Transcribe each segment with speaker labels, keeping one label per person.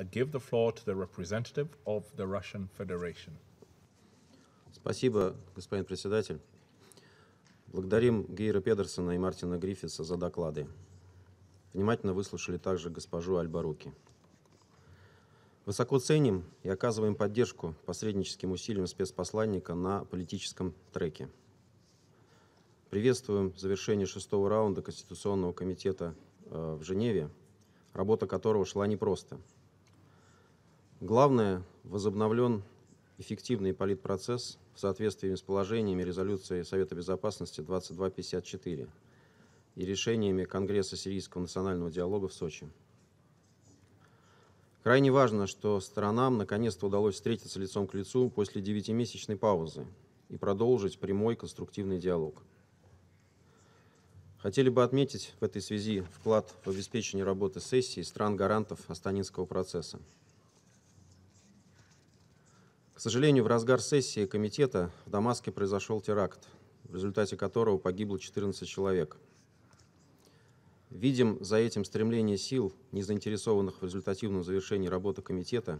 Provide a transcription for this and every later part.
Speaker 1: I give the floor to the representative of the Russian Federation. Спасибо, господин председатель. Благодарим Гейра Педерсона и Мартина Гриффиса за доклады. Внимательно выслушали также госпожу Альбаруки. Высоко ценим и оказываем поддержку посредническим усилиям спецпосланника на политическом треке. Приветствуем завершение шестого раунда Конституционного комитета э, в Женеве, работа которого шла непросто – Главное, возобновлен эффективный политпроцесс в соответствии с положениями резолюции Совета Безопасности 2254 и решениями Конгресса Сирийского национального диалога в Сочи. Крайне важно, что сторонам наконец-то удалось встретиться лицом к лицу после девятимесячной паузы и продолжить прямой конструктивный диалог. Хотели бы отметить в этой связи вклад в обеспечение работы сессии стран-гарантов Астанинского процесса. К сожалению, в разгар сессии комитета в Дамаске произошел теракт, в результате которого погибло 14 человек. Видим за этим стремление сил, не заинтересованных в результативном завершении работы комитета,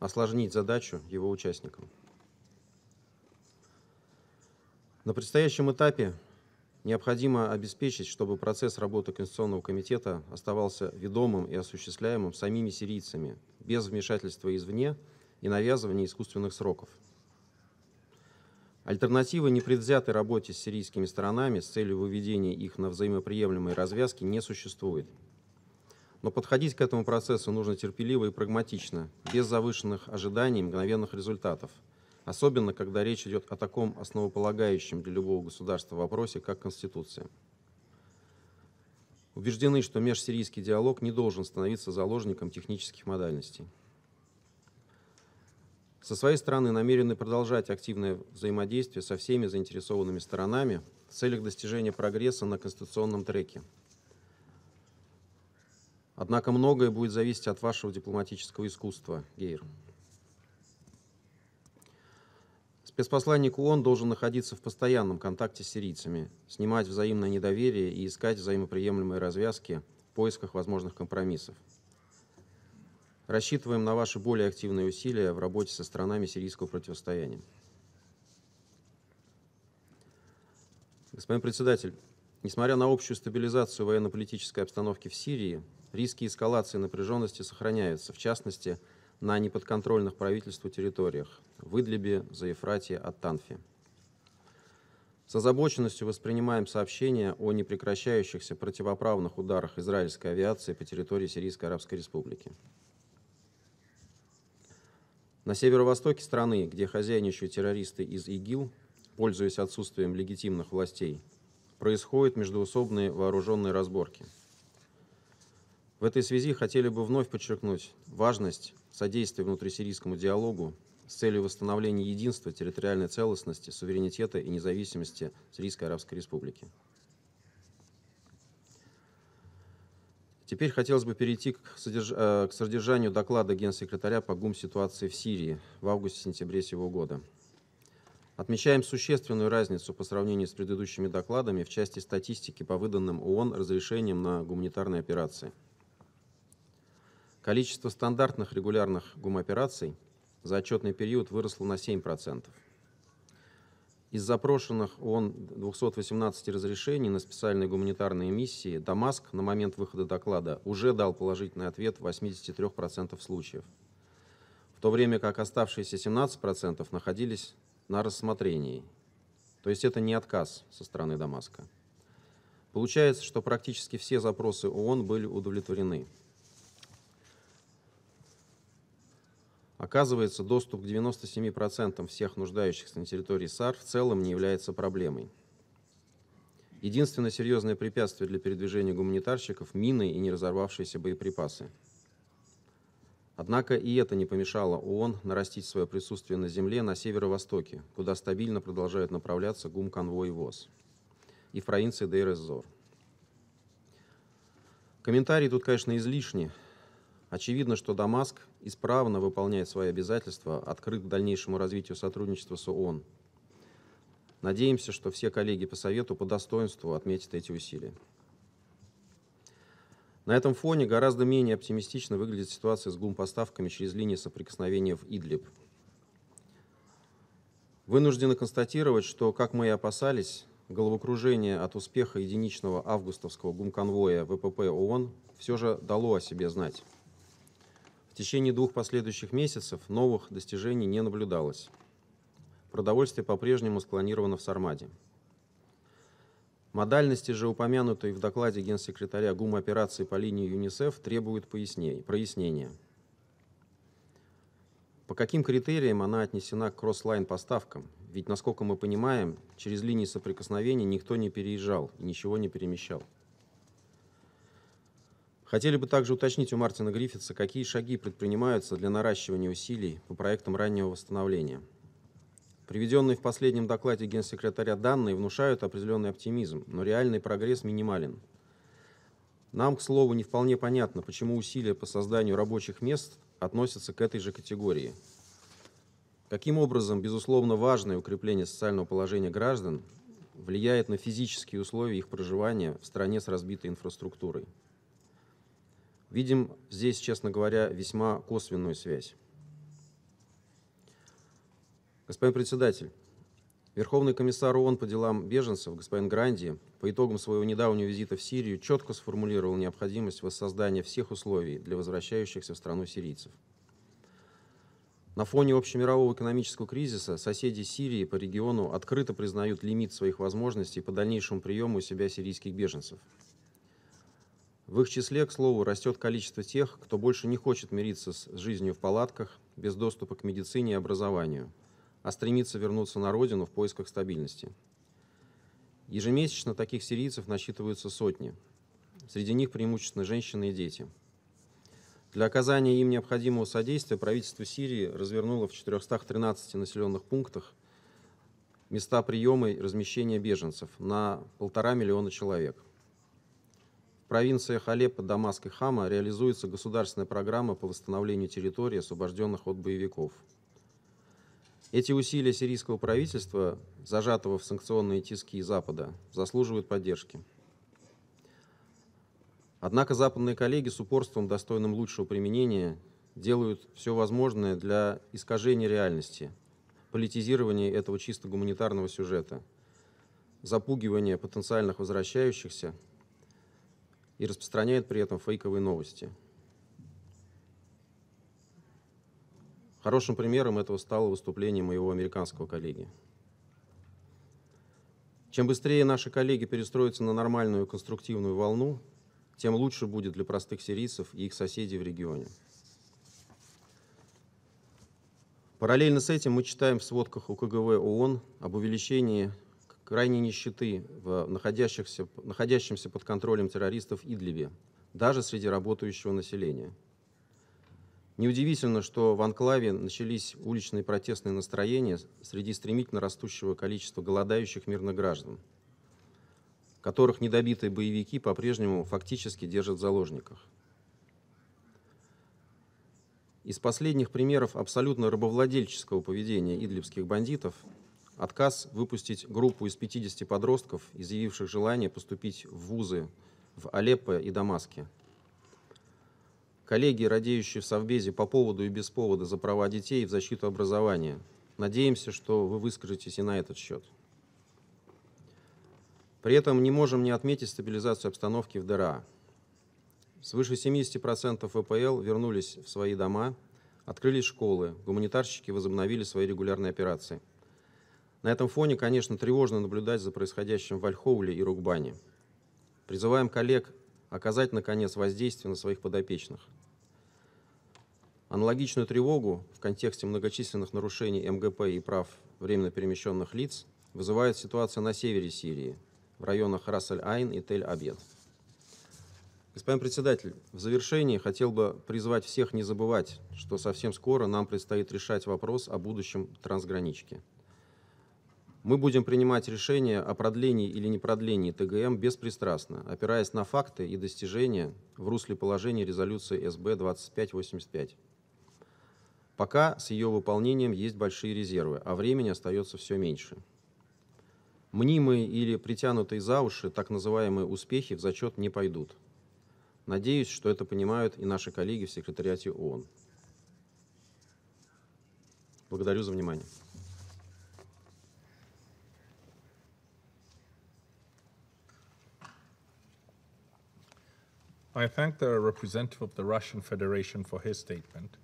Speaker 1: осложнить задачу его участникам. На предстоящем этапе необходимо обеспечить, чтобы процесс работы Конституционного комитета оставался ведомым и осуществляемым самими сирийцами, без вмешательства извне – и навязывания искусственных сроков. Альтернативы непредвзятой работе с сирийскими сторонами с целью выведения их на взаимоприемлемые развязки не существует. Но подходить к этому процессу нужно терпеливо и прагматично, без завышенных ожиданий и мгновенных результатов, особенно когда речь идет о таком основополагающем для любого государства вопросе, как Конституция. Убеждены, что межсирийский диалог не должен становиться заложником технических модальностей. Со своей стороны намерены продолжать активное взаимодействие со всеми заинтересованными сторонами в целях достижения прогресса на конституционном треке. Однако многое будет зависеть от вашего дипломатического искусства, Гейр. Спецпосланник ООН должен находиться в постоянном контакте с сирийцами, снимать взаимное недоверие и искать взаимоприемлемые развязки в поисках возможных компромиссов. Рассчитываем на ваши более активные усилия в работе со странами сирийского противостояния. Господин председатель, несмотря на общую стабилизацию военно-политической обстановки в Сирии, риски эскалации напряженности сохраняются, в частности, на неподконтрольных правительству территориях – в Идлибе, Заефрате, Аттанфе. С озабоченностью воспринимаем сообщения о непрекращающихся противоправных ударах израильской авиации по территории Сирийской Арабской Республики. На северо-востоке страны, где хозяйничают террористы из ИГИЛ, пользуясь отсутствием легитимных властей, происходят междуусобные вооруженные разборки. В этой связи хотели бы вновь подчеркнуть важность содействия внутрисирийскому диалогу с целью восстановления единства, территориальной целостности, суверенитета и независимости Сирийской Арабской Республики. Теперь хотелось бы перейти к, содерж... Э, к содержанию доклада Генсекретаря по ГУМ ситуации в Сирии в августе-сентябре сего года. Отмечаем существенную разницу по сравнению с предыдущими докладами в части статистики по выданным ООН разрешениям на гуманитарные операции. Количество стандартных регулярных гум-операций за отчетный период выросло на 7%. Из запрошенных ООН 218 разрешений на специальные гуманитарные миссии Дамаск на момент выхода доклада уже дал положительный ответ в 83% случаев, в то время как оставшиеся 17% находились на рассмотрении. То есть это не отказ со стороны Дамаска. Получается, что практически все запросы ООН были удовлетворены. Оказывается, доступ к 97% всех нуждающихся на территории САР в целом не является проблемой. Единственное серьезное препятствие для передвижения гуманитарщиков – мины и не разорвавшиеся боеприпасы. Однако и это не помешало ООН нарастить свое присутствие на земле на северо-востоке, куда стабильно продолжают направляться гум-конвой ВОЗ и в провинции дейр -эз зор Комментарии тут, конечно, излишни, Очевидно, что Дамаск исправно выполняет свои обязательства, открыт к дальнейшему развитию сотрудничества с ООН. Надеемся, что все коллеги по Совету по достоинству отметят эти усилия. На этом фоне гораздо менее оптимистично выглядит ситуация с гумпоставками через линии соприкосновения в Идлиб. Вынуждены констатировать, что, как мы и опасались, головокружение от успеха единичного августовского гумконвоя ВПП э ООН все же дало о себе знать течение двух последующих месяцев новых достижений не наблюдалось. Продовольствие по-прежнему склонировано в Сармаде. Модальности же, упомянутые в докладе генсекретаря ГУМ операции по линии ЮНИСЕФ, требуют пояснений. прояснения. По каким критериям она отнесена к кросс кросслайн поставкам? Ведь, насколько мы понимаем, через линии соприкосновения никто не переезжал и ничего не перемещал. Хотели бы также уточнить у Мартина Гриффитса, какие шаги предпринимаются для наращивания усилий по проектам раннего восстановления. Приведенные в последнем докладе генсекретаря данные внушают определенный оптимизм, но реальный прогресс минимален. Нам, к слову, не вполне понятно, почему усилия по созданию рабочих мест относятся к этой же категории. Каким образом, безусловно, важное укрепление социального положения граждан влияет на физические условия их проживания в стране с разбитой инфраструктурой? Видим здесь, честно говоря, весьма косвенную связь. Господин председатель, Верховный комиссар ООН по делам беженцев господин Гранди по итогам своего недавнего визита в Сирию четко сформулировал необходимость воссоздания всех условий для возвращающихся в страну сирийцев. На фоне общемирового экономического кризиса соседи Сирии по региону открыто признают лимит своих возможностей по дальнейшему приему у себя сирийских беженцев – в их числе, к слову, растет количество тех, кто больше не хочет мириться с жизнью в палатках, без доступа к медицине и образованию, а стремится вернуться на родину в поисках стабильности. Ежемесячно таких сирийцев насчитываются сотни. Среди них преимущественно женщины и дети. Для оказания им необходимого содействия правительство Сирии развернуло в 413 населенных пунктах места приема и размещения беженцев на полтора миллиона человек – провинциях Алеппо, Дамаск и Хама реализуется государственная программа по восстановлению территорий, освобожденных от боевиков. Эти усилия сирийского правительства, зажатого в санкционные тиски Запада, заслуживают поддержки. Однако западные коллеги с упорством, достойным лучшего применения, делают все возможное для искажения реальности, политизирования этого чисто гуманитарного сюжета, запугивания потенциальных возвращающихся – и распространяет при этом фейковые новости. Хорошим примером этого стало выступление моего американского коллеги. Чем быстрее наши коллеги перестроятся на нормальную конструктивную волну, тем лучше будет для простых сирийцев и их соседей в регионе. Параллельно с этим мы читаем в сводках УКГВ ООН об увеличении крайней нищеты в находящихся, находящемся под контролем террористов Идливе, даже среди работающего населения. Неудивительно, что в анклаве начались уличные протестные настроения среди стремительно растущего количества голодающих мирных граждан, которых недобитые боевики по-прежнему фактически держат в заложниках. Из последних примеров абсолютно рабовладельческого поведения идлибских бандитов отказ выпустить группу из 50 подростков, изъявивших желание поступить в вузы в Алеппо и Дамаске. Коллеги, радеющие в Совбезе по поводу и без повода за права детей в защиту образования, надеемся, что вы выскажетесь и на этот счет. При этом не можем не отметить стабилизацию обстановки в ДРА. Свыше 70% ВПЛ вернулись в свои дома, открылись школы, гуманитарщики возобновили свои регулярные операции – на этом фоне, конечно, тревожно наблюдать за происходящим в Ольхоуле и Рукбане. Призываем коллег оказать, наконец, воздействие на своих подопечных. Аналогичную тревогу в контексте многочисленных нарушений МГП и прав временно перемещенных лиц вызывает ситуация на севере Сирии, в районах Рассель-Айн и Тель-Абед. Господин председатель, в завершении хотел бы призвать всех не забывать, что совсем скоро нам предстоит решать вопрос о будущем трансграничке. Мы будем принимать решения о продлении или не продлении ТГМ беспристрастно, опираясь на факты и достижения в русле положений резолюции СБ 2585. Пока с ее выполнением есть большие резервы, а времени остается все меньше. Мнимые или притянутые за уши так называемые успехи в зачет не пойдут. Надеюсь, что это понимают и наши коллеги в секретариате ООН. Благодарю за внимание. I thank the representative of the Russian Federation for his statement.